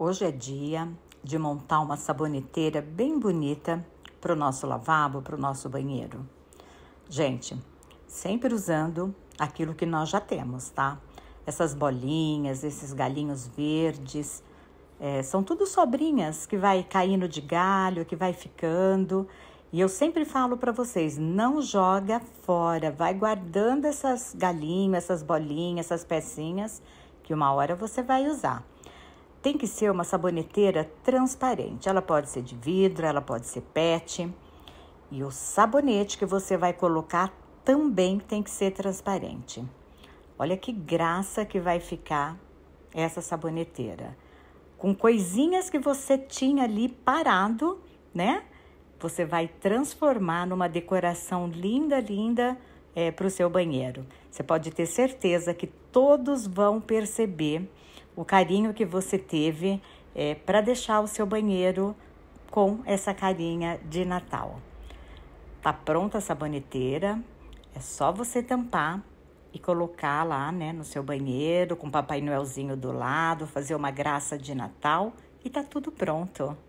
Hoje é dia de montar uma saboneteira bem bonita para o nosso lavabo, para o nosso banheiro. Gente, sempre usando aquilo que nós já temos, tá? Essas bolinhas, esses galinhos verdes, é, são tudo sobrinhas que vai caindo de galho, que vai ficando. E eu sempre falo para vocês, não joga fora, vai guardando essas galinhas, essas bolinhas, essas pecinhas, que uma hora você vai usar tem que ser uma saboneteira transparente. Ela pode ser de vidro, ela pode ser PET. E o sabonete que você vai colocar também tem que ser transparente. Olha que graça que vai ficar essa saboneteira. Com coisinhas que você tinha ali parado, né? Você vai transformar numa decoração linda, linda é, eh, para o seu banheiro. Você pode ter certeza que todos vão perceber o carinho que você teve é, para deixar o seu banheiro com essa carinha de Natal. Tá pronta a saboneteira, é só você tampar e colocar lá, né, no seu banheiro, com o Papai Noelzinho do lado, fazer uma graça de Natal e tá tudo pronto.